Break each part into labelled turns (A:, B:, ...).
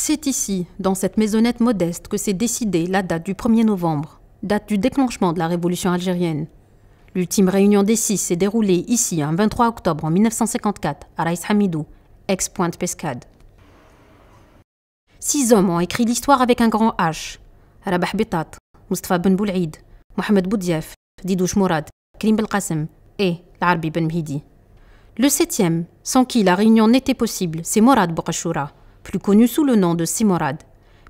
A: C'est ici, dans cette maisonnette modeste, que s'est décidée la date du 1er novembre, date du déclenchement de la révolution algérienne. L'ultime réunion des six s'est déroulée ici un 23 octobre 1954 à Raïs Hamidou, ex-pointe Pescade. Six hommes ont écrit l'histoire avec un grand H. Rabah Betat, Mustafa Ben Mohamed Boudiaf, Didouche Mourad, Krim Belkacem et l'Arbi Ben Mhidi. Le septième, sans qui la réunion n'était possible, c'est Mourad Boukachoura, plus connu sous le nom de Simorad.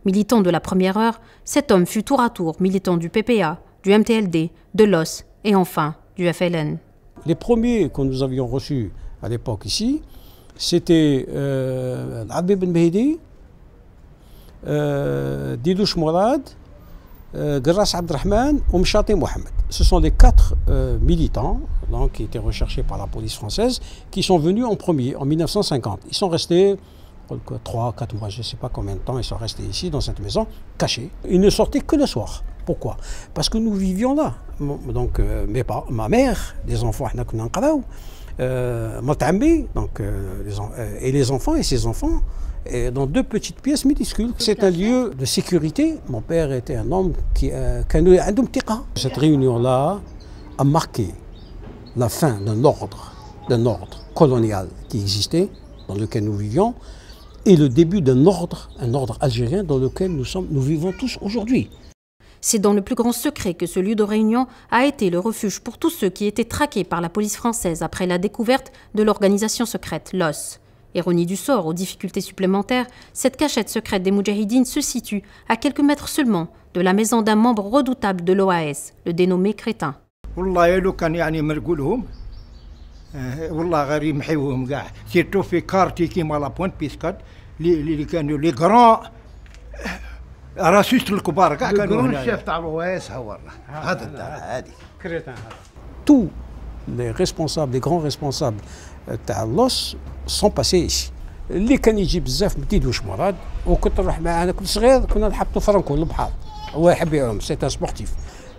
A: Militant de la première heure, cet homme fut tour à tour militant du PPA, du MTLD, de l'OS et enfin du FLN.
B: Les premiers que nous avions reçus à l'époque ici, c'était euh, Ben Didouche Mourad, euh, Abdrahman ou et Mohamed. Ce sont les quatre euh, militants donc, qui étaient recherchés par la police française qui sont venus en premier en 1950. Ils sont restés trois, 3, 4 mois, je ne sais pas combien de temps, ils sont restés ici, dans cette maison, cachés. Ils ne sortaient que le soir. Pourquoi Parce que nous vivions là. Donc, euh, ma mère, euh, euh, les enfants, euh, donc, euh, et les enfants et ses enfants, dans deux petites pièces minuscules. C'est un lieu de sécurité. Mon père était un homme qui... un Cette réunion-là a marqué la fin d'un ordre, d'un ordre colonial qui existait, dans lequel nous vivions, et le début d'un ordre, un ordre algérien dans lequel nous, nous vivons tous aujourd'hui.
A: C'est dans le plus grand secret que ce lieu de réunion a été le refuge pour tous ceux qui étaient traqués par la police française après la découverte de l'organisation secrète, l'OS. Ironie du sort aux difficultés supplémentaires, cette cachette secrète des Moudjahidines se situe à quelques mètres seulement de la maison d'un membre redoutable de l'OAS, le dénommé
B: Crétin. آه والله غير يمحيوهم كاع سيرتو في كارتي كيما لابوانت بيسكات اللي كانوا لي كرون آه، راسيست الكبار كاع كانوا هنا الشيف تاع ها هو هذا الدار هادي كريتان هذا تو لي ريسبونسابل لي كرون ريسبونسابل تاع اللوس سون باسي ايشي اللي كان يجي بزاف مديدوش مراد وكنت نروح معاه انا كنت صغير كنا نحطوا فرنكو البحر هو يحب يعوم سي ان سبورتيف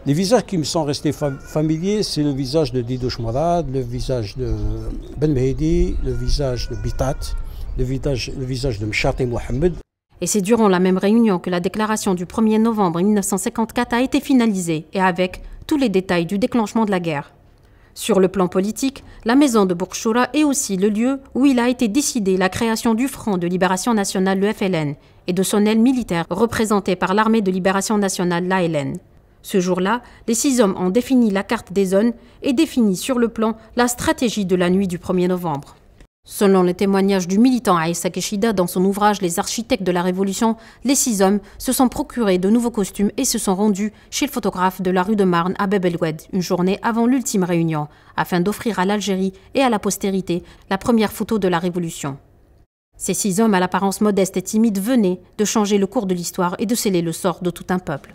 B: Les visages qui me sont restés familiers, c'est le visage de Didouche Mourad, le visage de Ben Mehdi, le visage de Bitat, le visage, le visage de Mchati Mohamed.
A: Et c'est durant la même réunion que la déclaration du 1er novembre 1954 a été finalisée, et avec tous les détails du déclenchement de la guerre. Sur le plan politique, la maison de Bourchoura est aussi le lieu où il a été décidé la création du Front de Libération Nationale, le FLN, et de son aile militaire, représentée par l'Armée de Libération Nationale, l'ALN. Ce jour-là, les six hommes ont défini la carte des zones et défini sur le plan la stratégie de la nuit du 1er novembre. Selon les témoignages du militant Aïssa Keshida dans son ouvrage Les architectes de la révolution, les six hommes se sont procurés de nouveaux costumes et se sont rendus chez le photographe de la rue de Marne à Bebelwed, une journée avant l'ultime réunion, afin d'offrir à l'Algérie et à la postérité la première photo de la révolution. Ces six hommes à l'apparence modeste et timide venaient de changer le cours de l'histoire et de sceller le sort de tout un peuple.